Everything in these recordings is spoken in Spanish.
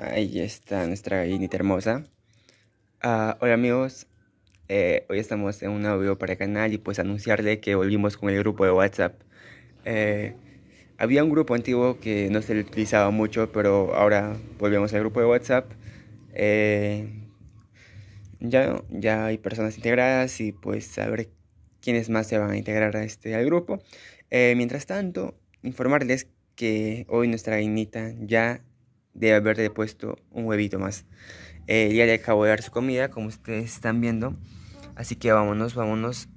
Ahí está nuestra gallinita hermosa. Ah, hola amigos, eh, hoy estamos en un audio para el canal y pues anunciarle que volvimos con el grupo de WhatsApp. Eh, había un grupo antiguo que no se utilizaba mucho, pero ahora volvemos al grupo de WhatsApp. Eh, ya, ya hay personas integradas y pues saber quiénes más se van a integrar a este, al grupo. mientras tanto, informarles que hoy nuestra gallinita ya de haberle puesto un huevito más. Eh, ya le acabo de dar su comida, como ustedes están viendo. Así que vámonos, vámonos.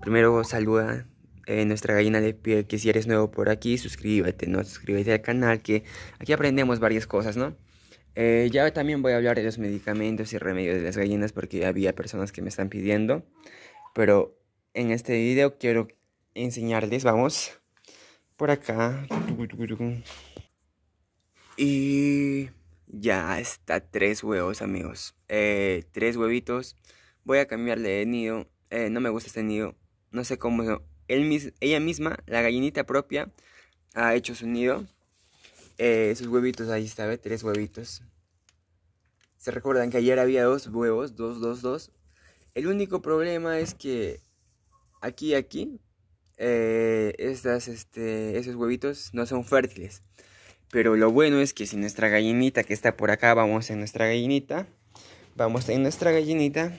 Primero saluda eh, nuestra gallina, de pide que si eres nuevo por aquí, suscríbete, ¿no? Suscríbete al canal, que aquí aprendemos varias cosas, ¿no? Eh, ya también voy a hablar de los medicamentos y remedios de las gallinas porque había personas que me están pidiendo. Pero en este video quiero enseñarles, vamos, por acá. Y ya está tres huevos, amigos. Eh, tres huevitos. Voy a cambiarle de nido. Eh, no me gusta este nido. No sé cómo. ella misma, la gallinita propia, ha hecho su nido. esos eh, huevitos ahí está, Tres huevitos. Se recuerdan que ayer había dos huevos. Dos, dos, dos. El único problema es que aquí, aquí, estas, este, esos huevitos no son fértiles. Pero lo bueno es que si nuestra gallinita que está por acá, vamos en nuestra gallinita. Vamos a nuestra gallinita.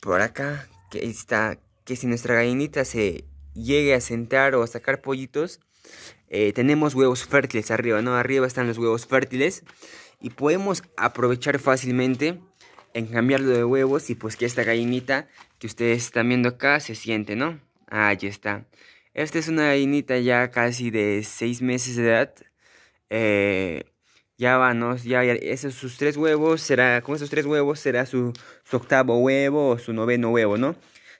Por acá, que está, que si nuestra gallinita se llegue a sentar o a sacar pollitos, eh, tenemos huevos fértiles arriba, ¿no? Arriba están los huevos fértiles y podemos aprovechar fácilmente en cambiarlo de huevos y pues que esta gallinita que ustedes están viendo acá se siente, ¿no? Ahí está. Esta es una gallinita ya casi de 6 meses de edad. Eh, ya van, Ya, esos sus tres huevos será, con esos tres huevos será su, octavo huevo o su noveno huevo, ¿no?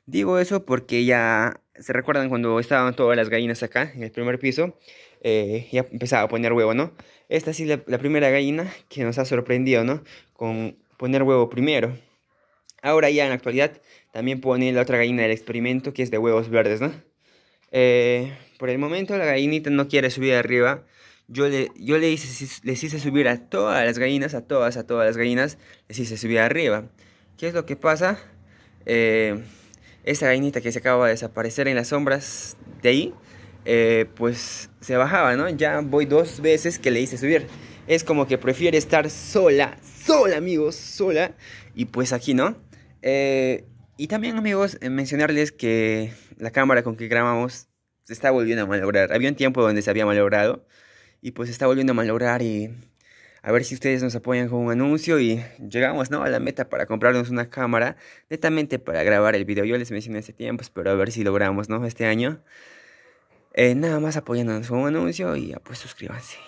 Digo eso porque ya se recuerdan cuando estaban todas las gallinas acá en el primer piso, eh, ya empezaba a poner huevo, ¿no? Esta sí es la, la, primera gallina que nos ha sorprendido, ¿no? Con poner huevo primero. Ahora ya en la actualidad también pone la otra gallina del experimento que es de huevos verdes, ¿no? Eh, por el momento la gallinita no quiere subir arriba. Yo, le, yo le hice, les hice subir a todas las gallinas, a todas, a todas las gallinas, les hice subir arriba. ¿Qué es lo que pasa? Esta eh, esa gallinita que se acaba de desaparecer en las sombras de ahí, eh, pues se bajaba, ¿no? Ya voy dos veces que le hice subir. Es como que prefiere estar sola, sola amigos, sola. Y pues aquí, ¿no? y también amigos, mencionarles que la cámara con que grabamos se está volviendo a malograr. Había un tiempo donde se había malogrado y pues se está volviendo a malograr y a ver si ustedes nos apoyan con un anuncio y llegamos ¿no? a la meta para comprarnos una cámara netamente para grabar el video. Yo les mencioné hace tiempo. pero a ver si logramos ¿no? este año. Eh, nada más apoyándonos con un anuncio y ah, pues suscríbanse.